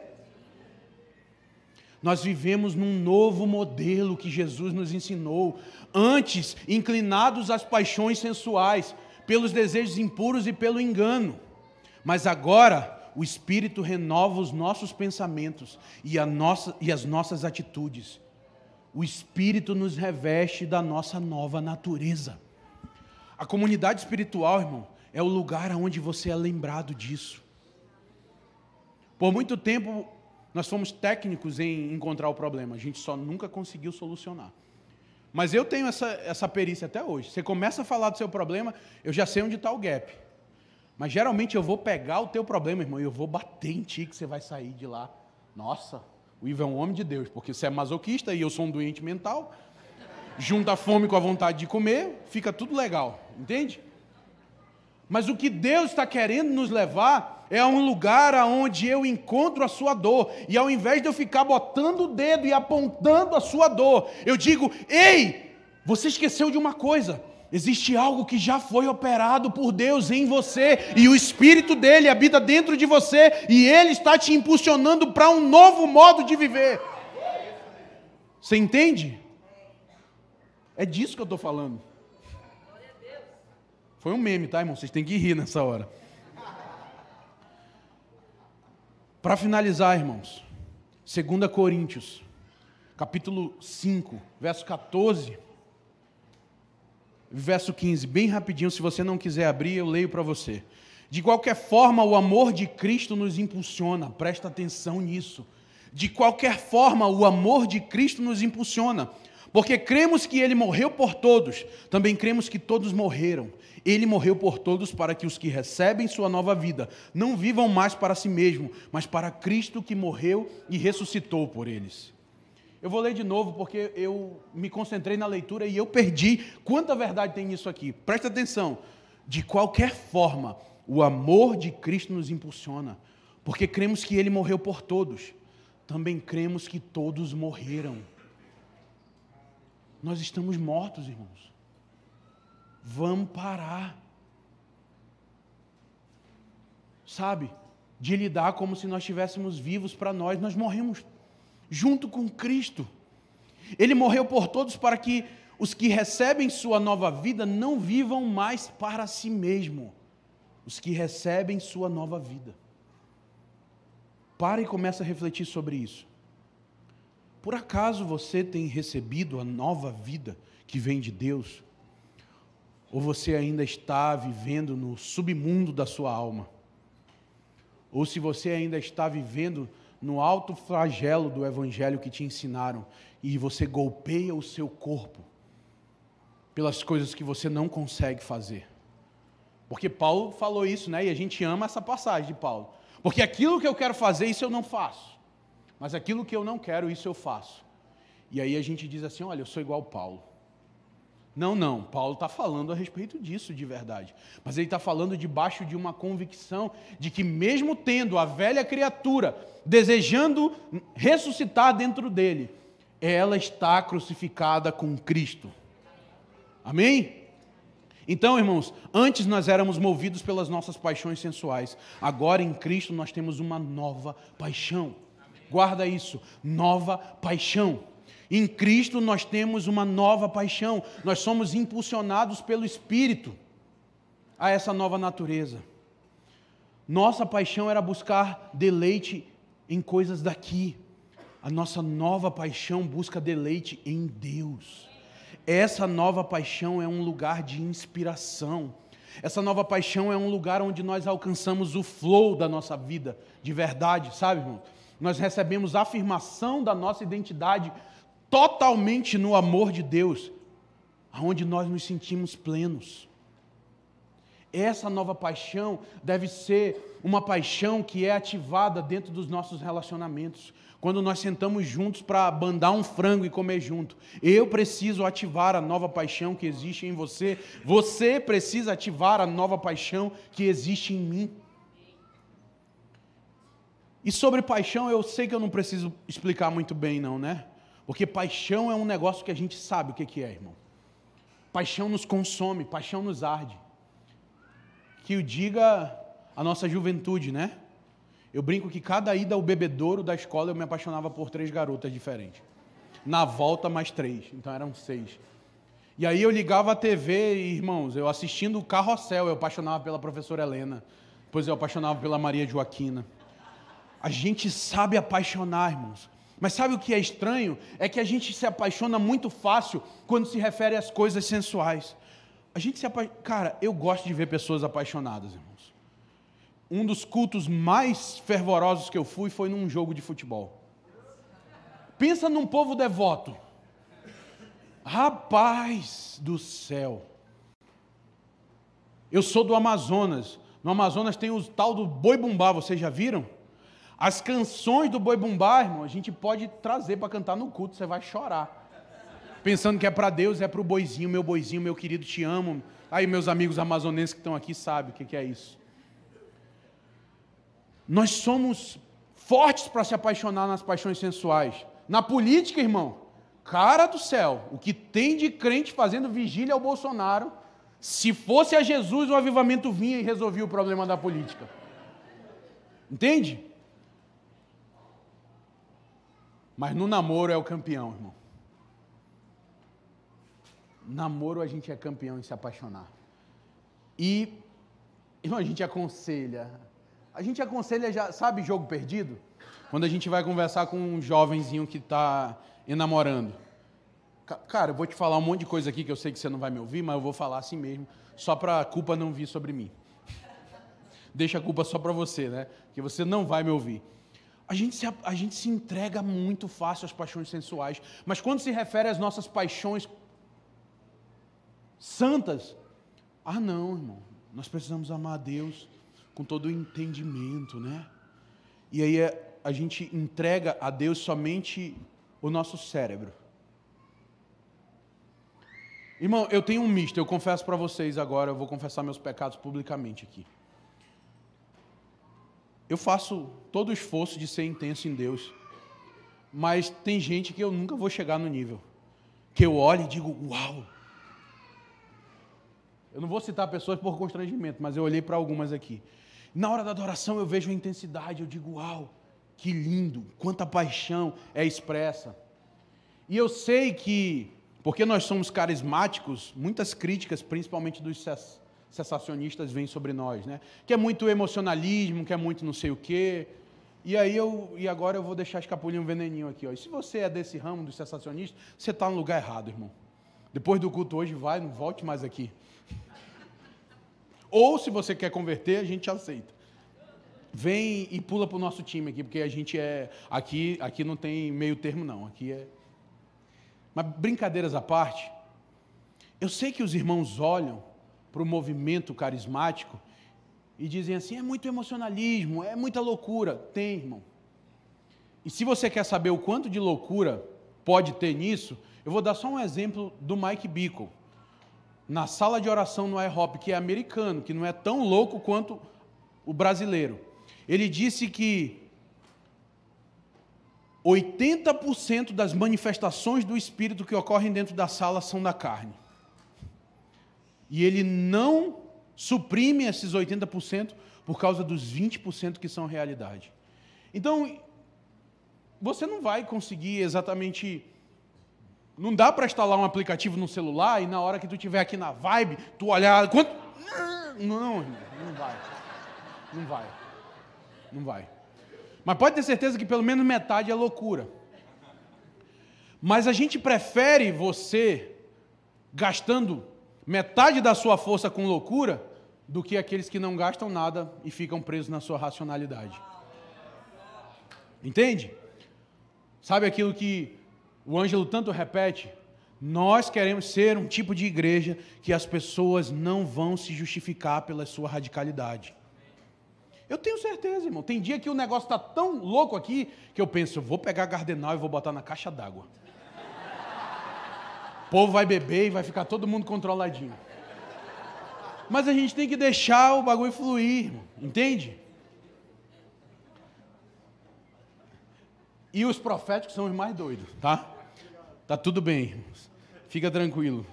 Nós vivemos num novo modelo que Jesus nos ensinou. Antes, inclinados às paixões sensuais, pelos desejos impuros e pelo engano. Mas agora, o Espírito renova os nossos pensamentos e, nossa, e as nossas atitudes. O Espírito nos reveste da nossa nova natureza. A comunidade espiritual, irmão, é o lugar onde você é lembrado disso. Por muito tempo, nós fomos técnicos em encontrar o problema, a gente só nunca conseguiu solucionar. Mas eu tenho essa, essa perícia até hoje. Você começa a falar do seu problema, eu já sei onde está o gap. Mas geralmente eu vou pegar o teu problema, irmão, e eu vou bater em ti que você vai sair de lá. Nossa, o Ivo é um homem de Deus, porque você é masoquista e eu sou um doente mental. Junta a fome com a vontade de comer, fica tudo legal, entende? Mas o que Deus está querendo nos levar é a um lugar aonde eu encontro a sua dor. E ao invés de eu ficar botando o dedo e apontando a sua dor, eu digo: ei, você esqueceu de uma coisa. Existe algo que já foi operado por Deus em você, e o Espírito dele habita dentro de você, e ele está te impulsionando para um novo modo de viver. Você entende? É disso que eu estou falando. Foi um meme, tá, irmão? Vocês têm que rir nessa hora. Para finalizar, irmãos, 2 Coríntios, capítulo 5, verso 14 verso 15, bem rapidinho, se você não quiser abrir, eu leio para você. De qualquer forma, o amor de Cristo nos impulsiona, presta atenção nisso. De qualquer forma, o amor de Cristo nos impulsiona, porque cremos que Ele morreu por todos, também cremos que todos morreram. Ele morreu por todos para que os que recebem sua nova vida não vivam mais para si mesmo, mas para Cristo que morreu e ressuscitou por eles. Eu vou ler de novo porque eu me concentrei na leitura e eu perdi quanta verdade tem nisso aqui. Presta atenção. De qualquer forma, o amor de Cristo nos impulsiona, porque cremos que ele morreu por todos. Também cremos que todos morreram. Nós estamos mortos, irmãos. Vamos parar. Sabe? De lidar como se nós estivéssemos vivos para nós, nós morremos junto com Cristo. Ele morreu por todos para que os que recebem sua nova vida não vivam mais para si mesmo. Os que recebem sua nova vida. Para e começa a refletir sobre isso. Por acaso você tem recebido a nova vida que vem de Deus? Ou você ainda está vivendo no submundo da sua alma? Ou se você ainda está vivendo no alto flagelo do evangelho que te ensinaram e você golpeia o seu corpo pelas coisas que você não consegue fazer. Porque Paulo falou isso, né? E a gente ama essa passagem de Paulo. Porque aquilo que eu quero fazer, isso eu não faço. Mas aquilo que eu não quero, isso eu faço. E aí a gente diz assim: olha, eu sou igual Paulo. Não, não, Paulo está falando a respeito disso de verdade. Mas ele está falando debaixo de uma convicção de que, mesmo tendo a velha criatura desejando ressuscitar dentro dele, ela está crucificada com Cristo. Amém? Então, irmãos, antes nós éramos movidos pelas nossas paixões sensuais, agora em Cristo nós temos uma nova paixão. Guarda isso, nova paixão. Em Cristo nós temos uma nova paixão, nós somos impulsionados pelo Espírito a essa nova natureza. Nossa paixão era buscar deleite em coisas daqui, a nossa nova paixão busca deleite em Deus. Essa nova paixão é um lugar de inspiração. Essa nova paixão é um lugar onde nós alcançamos o flow da nossa vida, de verdade, sabe, irmão? Nós recebemos a afirmação da nossa identidade totalmente no amor de Deus, aonde nós nos sentimos plenos. Essa nova paixão deve ser uma paixão que é ativada dentro dos nossos relacionamentos. Quando nós sentamos juntos para bandar um frango e comer junto, eu preciso ativar a nova paixão que existe em você, você precisa ativar a nova paixão que existe em mim. E sobre paixão, eu sei que eu não preciso explicar muito bem, não, né? Porque paixão é um negócio que a gente sabe o que é, irmão. Paixão nos consome, paixão nos arde. Que o diga a nossa juventude, né? Eu brinco que cada ida ao bebedouro da escola eu me apaixonava por três garotas diferentes. Na volta, mais três. Então eram seis. E aí eu ligava a TV, e, irmãos, eu assistindo o Carrossel, eu apaixonava pela professora Helena. Depois eu apaixonava pela Maria Joaquina. A gente sabe apaixonar, irmãos. Mas sabe o que é estranho? É que a gente se apaixona muito fácil quando se refere às coisas sensuais. A gente se apa... Cara, eu gosto de ver pessoas apaixonadas, irmãos. Um dos cultos mais fervorosos que eu fui foi num jogo de futebol. Pensa num povo devoto. Rapaz do céu. Eu sou do Amazonas. No Amazonas tem o tal do boi bumbá, vocês já viram? As canções do Boi Bumbá, irmão, a gente pode trazer para cantar no culto, você vai chorar. Pensando que é para Deus, é para o boizinho, meu boizinho, meu querido, te amo. Aí meus amigos amazonenses que estão aqui sabem o que, que é isso. Nós somos fortes para se apaixonar nas paixões sensuais. Na política, irmão, cara do céu, o que tem de crente fazendo vigília ao Bolsonaro, se fosse a Jesus, o avivamento vinha e resolvia o problema da política. Entende? Mas no namoro é o campeão, irmão. Namoro a gente é campeão em se apaixonar. E, irmão, a gente aconselha. A gente aconselha, já, sabe, jogo perdido? Quando a gente vai conversar com um jovenzinho que está enamorando. Cara, eu vou te falar um monte de coisa aqui que eu sei que você não vai me ouvir, mas eu vou falar assim mesmo, só para a culpa não vir sobre mim. Deixa a culpa só para você, né? Que você não vai me ouvir. A gente, se, a gente se entrega muito fácil às paixões sensuais, mas quando se refere às nossas paixões santas, ah, não, irmão, nós precisamos amar a Deus com todo o entendimento, né? E aí é, a gente entrega a Deus somente o nosso cérebro. Irmão, eu tenho um misto, eu confesso para vocês agora, eu vou confessar meus pecados publicamente aqui eu faço todo o esforço de ser intenso em Deus, mas tem gente que eu nunca vou chegar no nível que eu olho e digo, uau. Eu não vou citar pessoas por constrangimento, mas eu olhei para algumas aqui. Na hora da adoração eu vejo a intensidade, eu digo, uau, que lindo, quanta paixão é expressa. E eu sei que, porque nós somos carismáticos, muitas críticas, principalmente dos sensacionistas vêm sobre nós, né? Que é muito emocionalismo, que é muito não sei o quê. E aí eu e agora eu vou deixar escapulir um veneninho aqui, ó. E se você é desse ramo dos sensacionistas, você está no lugar errado, irmão. Depois do culto hoje, vai, não volte mais aqui. [LAUGHS] Ou se você quer converter, a gente aceita. Vem e pula para o nosso time aqui, porque a gente é. Aqui, aqui não tem meio termo, não. Aqui é. Mas brincadeiras à parte, eu sei que os irmãos olham para o movimento carismático e dizem assim: é muito emocionalismo, é muita loucura. Tem, irmão. E se você quer saber o quanto de loucura pode ter nisso, eu vou dar só um exemplo do Mike Bickle. Na sala de oração no IHOP, que é americano, que não é tão louco quanto o brasileiro. Ele disse que 80% das manifestações do espírito que ocorrem dentro da sala são da carne e ele não suprime esses 80% por causa dos 20% que são realidade. Então, você não vai conseguir exatamente. Não dá para instalar um aplicativo no celular e na hora que tu estiver aqui na vibe, tu olhar quanto. Não, não vai. Não vai. Não vai. Mas pode ter certeza que pelo menos metade é loucura. Mas a gente prefere você gastando metade da sua força com loucura do que aqueles que não gastam nada e ficam presos na sua racionalidade. Entende? Sabe aquilo que o Ângelo tanto repete? Nós queremos ser um tipo de igreja que as pessoas não vão se justificar pela sua radicalidade. Eu tenho certeza, irmão. Tem dia que o negócio está tão louco aqui que eu penso, eu vou pegar Gardenal e vou botar na caixa d'água. O povo vai beber e vai ficar todo mundo controladinho. Mas a gente tem que deixar o bagulho fluir, irmão. entende? E os proféticos são os mais doidos, tá? Tá tudo bem, irmãos. Fica tranquilo.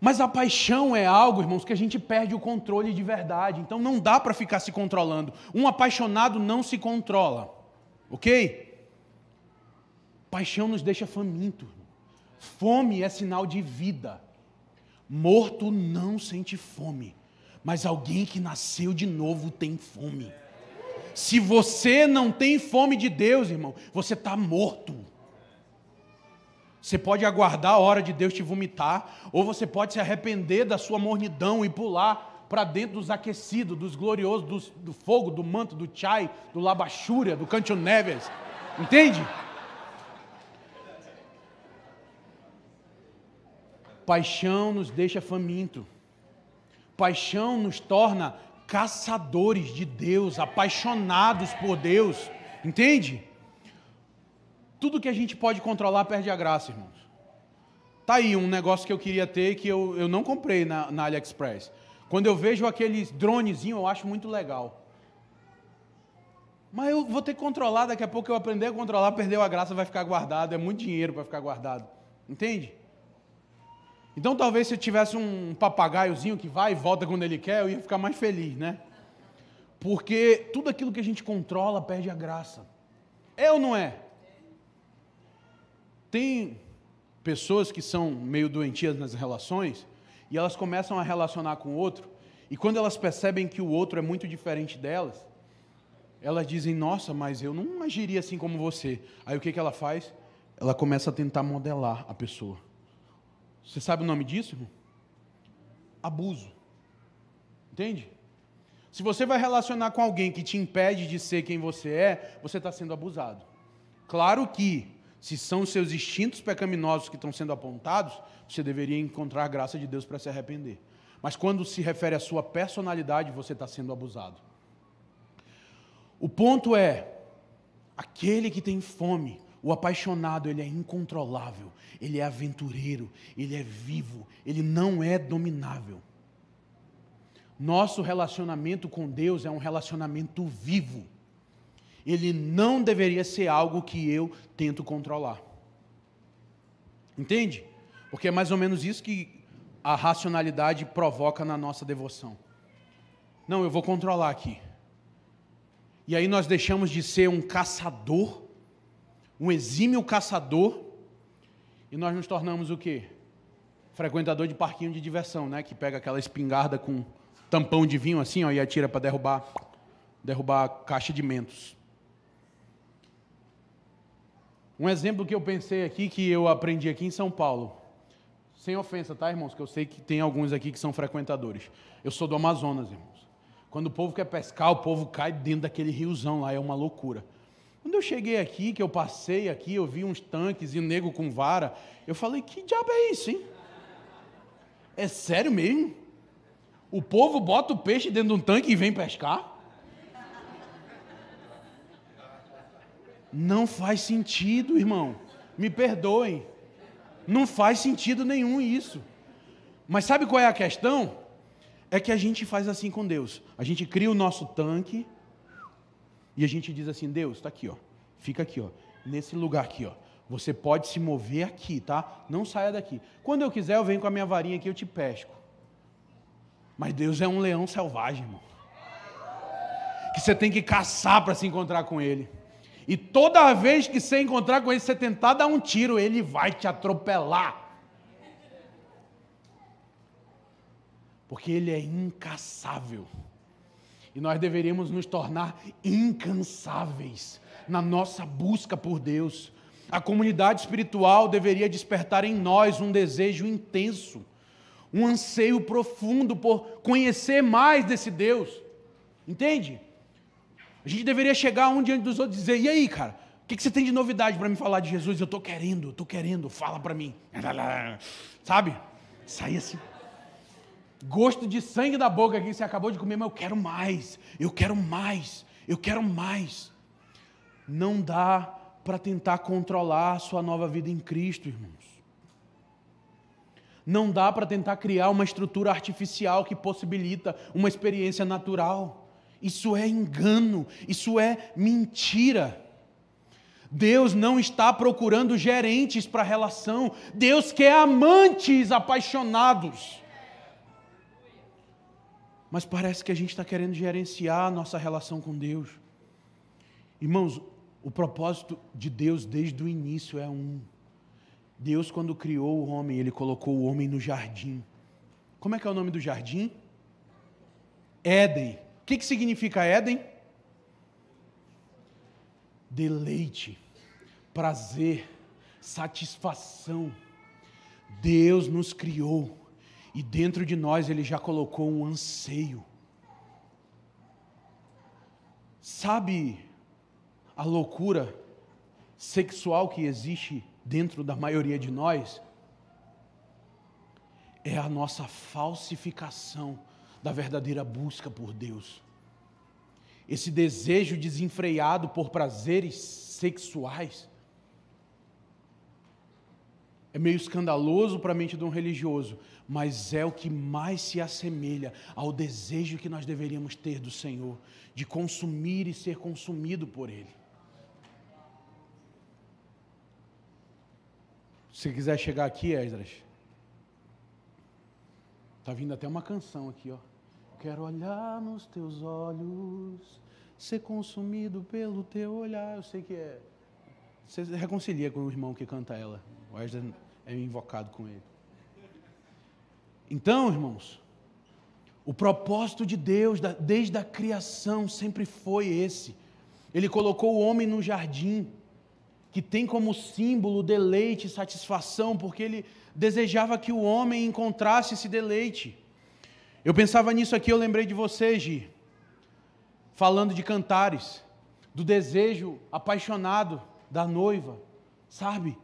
Mas a paixão é algo, irmãos, que a gente perde o controle de verdade. Então não dá para ficar se controlando. Um apaixonado não se controla. OK? Paixão nos deixa faminto. Fome é sinal de vida. Morto não sente fome, mas alguém que nasceu de novo tem fome. Se você não tem fome de Deus, irmão, você está morto. Você pode aguardar a hora de Deus te vomitar, ou você pode se arrepender da sua mornidão e pular para dentro dos aquecidos, dos gloriosos, dos, do fogo, do manto, do chai, do labachúria, do cantio neves. Entende? Paixão nos deixa faminto. Paixão nos torna caçadores de Deus, apaixonados por Deus. Entende? Tudo que a gente pode controlar perde a graça, irmãos. Tá aí um negócio que eu queria ter que eu, eu não comprei na, na AliExpress. Quando eu vejo aqueles dronezinho, eu acho muito legal. Mas eu vou ter que controlar, daqui a pouco eu aprender a controlar, perdeu a graça, vai ficar guardado, é muito dinheiro para ficar guardado. Entende? Então talvez se eu tivesse um papagaiozinho que vai e volta quando ele quer, eu ia ficar mais feliz, né? Porque tudo aquilo que a gente controla perde a graça. É ou não é? Tem pessoas que são meio doentias nas relações e elas começam a relacionar com o outro, e quando elas percebem que o outro é muito diferente delas, elas dizem: Nossa, mas eu não agiria assim como você. Aí o que, que ela faz? Ela começa a tentar modelar a pessoa. Você sabe o nome disso, irmão? Abuso. Entende? Se você vai relacionar com alguém que te impede de ser quem você é, você está sendo abusado. Claro que, se são seus instintos pecaminosos que estão sendo apontados, você deveria encontrar a graça de Deus para se arrepender. Mas quando se refere à sua personalidade, você está sendo abusado. O ponto é: aquele que tem fome o apaixonado, ele é incontrolável, ele é aventureiro, ele é vivo, ele não é dominável. Nosso relacionamento com Deus é um relacionamento vivo. Ele não deveria ser algo que eu tento controlar. Entende? Porque é mais ou menos isso que a racionalidade provoca na nossa devoção. Não, eu vou controlar aqui. E aí nós deixamos de ser um caçador um exímio caçador, e nós nos tornamos o quê? Frequentador de parquinho de diversão, né? Que pega aquela espingarda com tampão de vinho assim, ó, e atira para derrubar, derrubar a caixa de mentos. Um exemplo que eu pensei aqui, que eu aprendi aqui em São Paulo. Sem ofensa, tá, irmãos? Que eu sei que tem alguns aqui que são frequentadores. Eu sou do Amazonas, irmãos. Quando o povo quer pescar, o povo cai dentro daquele riozão lá, é uma loucura. Quando eu cheguei aqui, que eu passei aqui, eu vi uns tanques e um nego com vara, eu falei, que diabo é isso, hein? É sério mesmo? O povo bota o peixe dentro de um tanque e vem pescar? Não faz sentido, irmão. Me perdoem. Não faz sentido nenhum isso. Mas sabe qual é a questão? É que a gente faz assim com Deus. A gente cria o nosso tanque, e a gente diz assim: Deus, está aqui, ó. Fica aqui, ó. Nesse lugar aqui, ó. Você pode se mover aqui, tá? Não saia daqui. Quando eu quiser, eu venho com a minha varinha aqui, eu te pesco. Mas Deus é um leão selvagem, irmão. Que você tem que caçar para se encontrar com ele. E toda vez que você encontrar com ele, você tentar dar um tiro, ele vai te atropelar. Porque ele é incaçável. E nós deveríamos nos tornar incansáveis na nossa busca por Deus. A comunidade espiritual deveria despertar em nós um desejo intenso, um anseio profundo por conhecer mais desse Deus. Entende? A gente deveria chegar um diante dos outros e dizer: e aí, cara, o que, que você tem de novidade para me falar de Jesus? Eu estou querendo, eu estou querendo, fala para mim. [LAUGHS] Sabe? saia assim, gosto de sangue da boca que você acabou de comer, mas eu quero mais, eu quero mais, eu quero mais. Não dá para tentar controlar a sua nova vida em Cristo, irmãos. Não dá para tentar criar uma estrutura artificial que possibilita uma experiência natural. Isso é engano, isso é mentira. Deus não está procurando gerentes para a relação, Deus quer amantes apaixonados mas parece que a gente está querendo gerenciar a nossa relação com Deus. Irmãos, o propósito de Deus desde o início é um. Deus, quando criou o homem, ele colocou o homem no jardim. Como é que é o nome do jardim? Éden. O que, que significa Éden? Deleite, prazer, satisfação. Deus nos criou e dentro de nós ele já colocou um anseio. Sabe a loucura sexual que existe dentro da maioria de nós? É a nossa falsificação da verdadeira busca por Deus. Esse desejo desenfreado por prazeres sexuais é meio escandaloso para a mente de um religioso, mas é o que mais se assemelha ao desejo que nós deveríamos ter do Senhor, de consumir e ser consumido por Ele. Se quiser chegar aqui, Esdras, está vindo até uma canção aqui, ó. Quero olhar nos teus olhos, ser consumido pelo teu olhar. Eu sei que é você se reconcilia com o irmão que canta ela. O Wesley é invocado com ele. Então, irmãos, o propósito de Deus desde a criação sempre foi esse. Ele colocou o homem no jardim, que tem como símbolo deleite e satisfação, porque ele desejava que o homem encontrasse esse deleite. Eu pensava nisso aqui, eu lembrei de você, Gi, falando de cantares, do desejo apaixonado da noiva, sabe?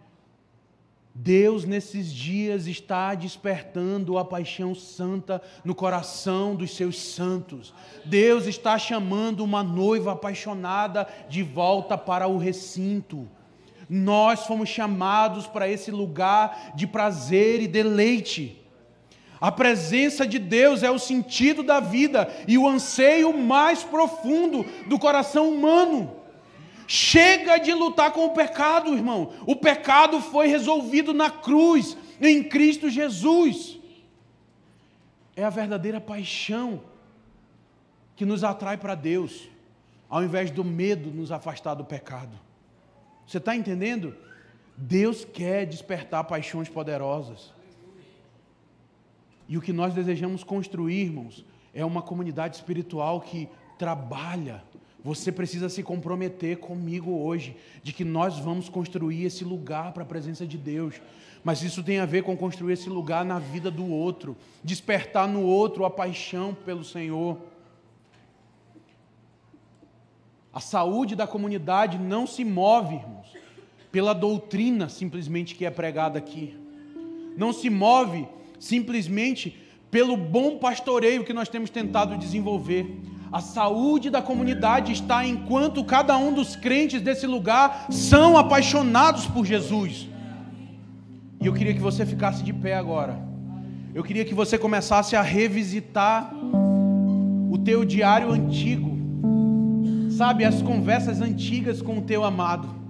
Deus nesses dias está despertando a paixão santa no coração dos seus santos. Deus está chamando uma noiva apaixonada de volta para o recinto. Nós fomos chamados para esse lugar de prazer e deleite. A presença de Deus é o sentido da vida e o anseio mais profundo do coração humano. Chega de lutar com o pecado, irmão. O pecado foi resolvido na cruz, em Cristo Jesus. É a verdadeira paixão que nos atrai para Deus, ao invés do medo nos afastar do pecado. Você está entendendo? Deus quer despertar paixões poderosas. E o que nós desejamos construir, irmãos, é uma comunidade espiritual que trabalha você precisa se comprometer comigo hoje, de que nós vamos construir esse lugar para a presença de Deus. Mas isso tem a ver com construir esse lugar na vida do outro, despertar no outro a paixão pelo Senhor. A saúde da comunidade não se move, irmãos, pela doutrina simplesmente que é pregada aqui. Não se move simplesmente pelo bom pastoreio que nós temos tentado desenvolver a saúde da comunidade está enquanto cada um dos crentes desse lugar são apaixonados por Jesus. E eu queria que você ficasse de pé agora. Eu queria que você começasse a revisitar o teu diário antigo. Sabe, as conversas antigas com o teu amado